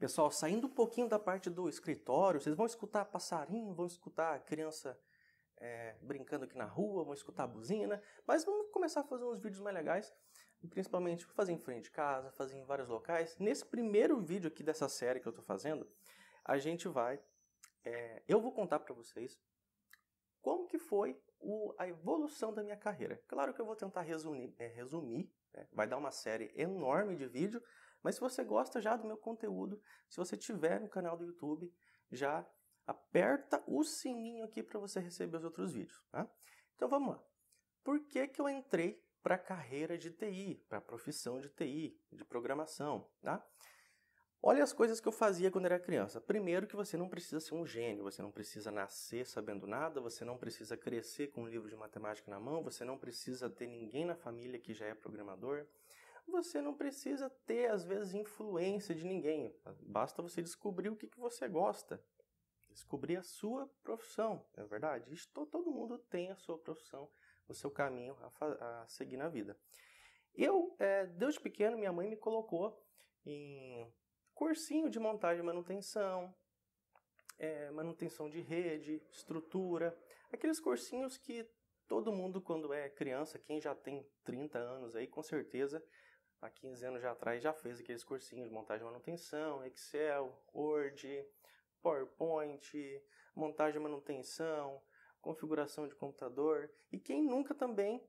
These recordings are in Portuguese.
Pessoal, saindo um pouquinho da parte do escritório, vocês vão escutar passarinho, vão escutar criança é, brincando aqui na rua, vão escutar buzina, né? mas vamos começar a fazer uns vídeos mais legais, principalmente fazer em frente de casa, fazer em vários locais. Nesse primeiro vídeo aqui dessa série que eu estou fazendo, a gente vai, é, eu vou contar para vocês como que foi o, a evolução da minha carreira. Claro que eu vou tentar resumir, é, resumir né? Vai dar uma série enorme de vídeo, mas se você gosta já do meu conteúdo, se você tiver no canal do YouTube, já aperta o sininho aqui para você receber os outros vídeos. Tá? Então vamos lá. Por que, que eu entrei para a carreira de TI, para a profissão de TI, de programação? Tá? Olha as coisas que eu fazia quando era criança. Primeiro que você não precisa ser um gênio, você não precisa nascer sabendo nada, você não precisa crescer com um livro de matemática na mão, você não precisa ter ninguém na família que já é programador. Você não precisa ter, às vezes, influência de ninguém. Basta você descobrir o que, que você gosta. Descobrir a sua profissão, é verdade? Isso, todo mundo tem a sua profissão, o seu caminho a, a seguir na vida. Eu, é, desde pequeno, minha mãe me colocou em cursinho de montagem e manutenção, é, manutenção de rede, estrutura, aqueles cursinhos que todo mundo quando é criança, quem já tem 30 anos aí, com certeza, há 15 anos já atrás já fez aqueles cursinhos de montagem e manutenção, Excel, Word, PowerPoint, montagem e manutenção, configuração de computador. E quem nunca também,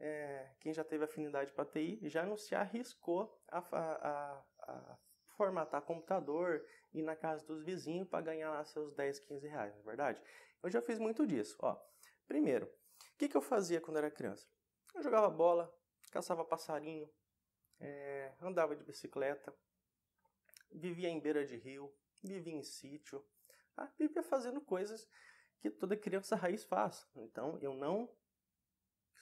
é, quem já teve afinidade para TI, já não se arriscou a, a, a, formatar computador, ir na casa dos vizinhos para ganhar lá seus 10, 15 reais, não é verdade? Eu já fiz muito disso, ó. Primeiro, o que, que eu fazia quando era criança? Eu jogava bola, caçava passarinho, é, andava de bicicleta, vivia em beira de rio, vivia em sítio, tá? vivia fazendo coisas que toda criança raiz faz. Então, eu não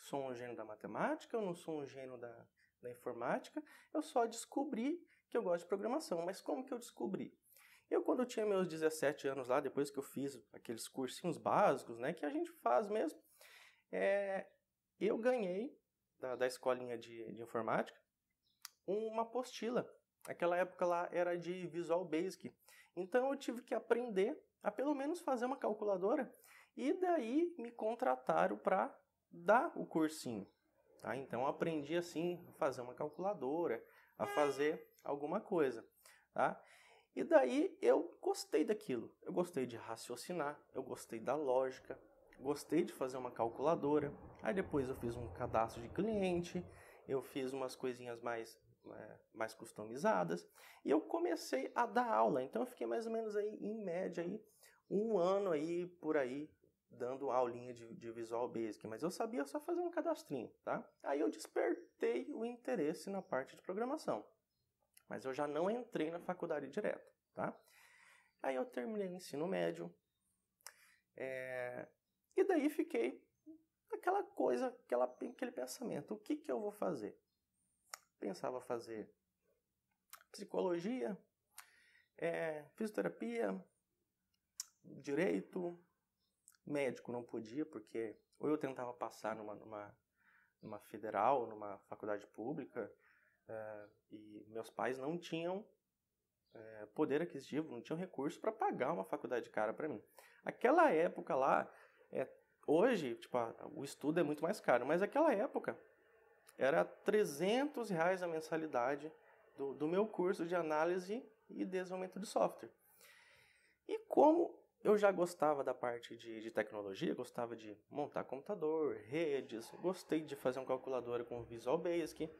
sou um gênio da matemática, eu não sou um gênio da, da informática, eu só descobri que eu gosto de programação, mas como que eu descobri? Eu, quando eu tinha meus 17 anos lá, depois que eu fiz aqueles cursinhos básicos, né, que a gente faz mesmo, é, eu ganhei da, da escolinha de, de informática uma apostila. Aquela época lá era de Visual Basic. Então eu tive que aprender a pelo menos fazer uma calculadora e daí me contrataram para dar o cursinho. Tá? Então aprendi assim a fazer uma calculadora, a fazer alguma coisa, tá? E daí eu gostei daquilo. Eu gostei de raciocinar, eu gostei da lógica, gostei de fazer uma calculadora. Aí depois eu fiz um cadastro de cliente, eu fiz umas coisinhas mais é, mais customizadas e eu comecei a dar aula. Então eu fiquei mais ou menos aí em média aí um ano aí por aí dando aulinha de, de Visual Basic, mas eu sabia só fazer um cadastrinho, tá? Aí eu despertei o interesse na parte de programação mas eu já não entrei na faculdade direto, tá? Aí eu terminei o ensino médio, é... e daí fiquei aquela coisa, aquela, aquele pensamento, o que que eu vou fazer? Pensava fazer psicologia, é, fisioterapia, direito, médico não podia, porque ou eu tentava passar numa, numa, numa federal, numa faculdade pública, ah, e meus pais não tinham eh, poder aquisitivo, não tinham recurso para pagar uma faculdade cara para mim. Aquela época lá, é, hoje, tipo, o estudo é muito mais caro, mas aquela época era 300 reais a mensalidade do, do meu curso de análise e desenvolvimento de software. E como eu já gostava da parte de, de, tecnologia, gostava de montar computador, redes, gostei de fazer um calculadora com Visual Basic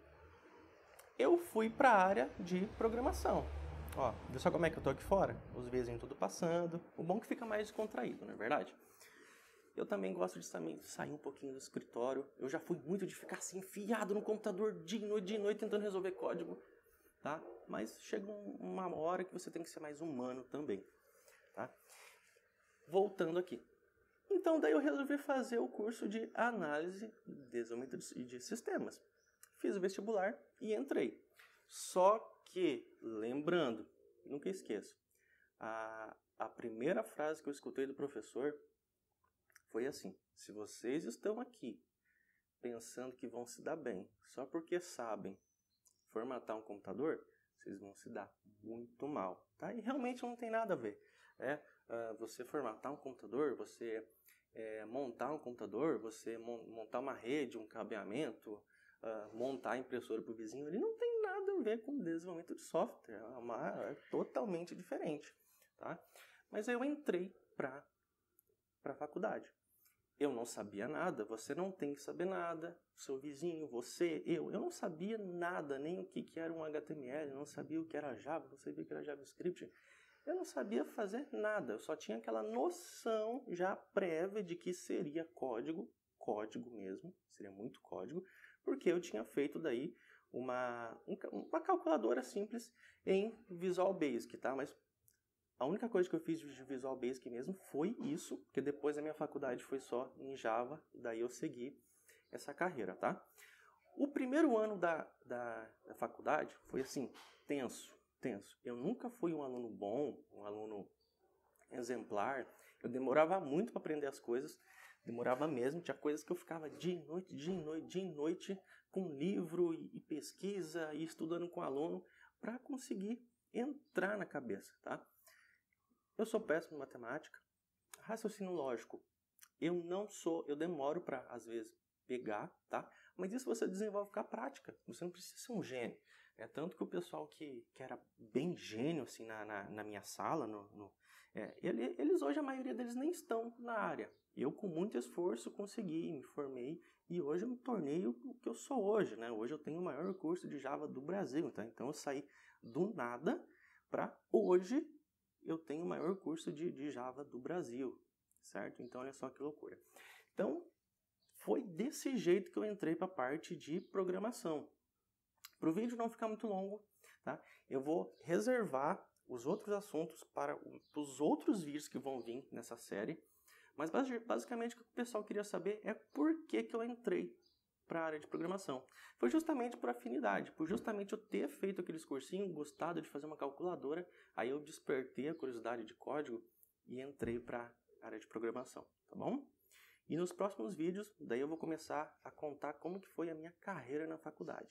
eu fui para a área de programação. Ó, viu só como é que eu tô aqui fora? Os vizinhos tudo passando. O bom é que fica mais contraído, não é verdade? Eu também gosto de sair um pouquinho do escritório. Eu já fui muito de ficar assim, enfiado no computador de noite, de noite, tentando resolver código, tá? Mas chega uma hora que você tem que ser mais humano também, tá? Voltando aqui. Então daí eu resolvi fazer o curso de análise de desenvolvimento de sistemas fiz o vestibular e entrei. Só que, lembrando, nunca esqueço, a, a primeira frase que eu escutei do professor foi assim: se vocês estão aqui pensando que vão se dar bem só porque sabem formatar um computador, vocês vão se dar muito mal, tá? E realmente não tem nada a ver. né? você formatar um computador, você é, montar um computador, você montar uma rede, um cabeamento, uh, montar a impressora para o vizinho, ele não tem nada a ver com desenvolvimento de software, é uma é totalmente diferente, tá? Mas eu entrei para a faculdade. Eu não sabia nada, você não tem que saber nada, seu vizinho, você, eu, eu não sabia nada, nem o que, que era um HTML, não sabia o que era Java, não sabia o que era JavaScript, eu não sabia fazer nada, eu só tinha aquela noção já prévia de que seria código, código mesmo, seria muito código, porque eu tinha feito daí uma, uma calculadora simples em Visual Basic, tá? Mas a única coisa que eu fiz de Visual Basic mesmo foi isso, porque depois a minha faculdade foi só em Java, daí eu segui essa carreira, tá? O primeiro ano da, da, da faculdade foi assim, tenso, tenso. Eu nunca fui um aluno bom, um aluno exemplar, eu demorava muito para aprender as coisas, Demorava mesmo, tinha coisas que eu ficava dia e noite, dia e noite, dia e noite, com livro e, e pesquisa e estudando com aluno para conseguir entrar na cabeça, tá? Eu sou péssimo em matemática, raciocínio lógico. Eu não sou, eu demoro para às vezes pegar, tá? Mas isso você desenvolve com a prática. Você não precisa ser um gênio. É tanto que o pessoal que, que era bem gênio, assim, na, na, na minha sala, no, no é, ele, eles hoje, a maioria deles nem estão na área. Eu, com muito esforço, consegui, me formei e hoje eu me tornei o, o que eu sou hoje, né? Hoje eu tenho o maior curso de Java do Brasil, tá? Então eu saí do nada para hoje eu tenho o maior curso de, de Java do Brasil, certo? Então olha só que loucura. Então, foi desse jeito que eu entrei para a parte de programação. Para o vídeo não ficar muito longo, tá? eu vou reservar os outros assuntos para os outros vídeos que vão vir nessa série. Mas basicamente o que o pessoal queria saber é por que, que eu entrei para a área de programação. Foi justamente por afinidade, por justamente eu ter feito aqueles cursinhos, gostado de fazer uma calculadora, aí eu despertei a curiosidade de código e entrei para a área de programação, tá bom? E nos próximos vídeos, daí eu vou começar a contar como que foi a minha carreira na faculdade.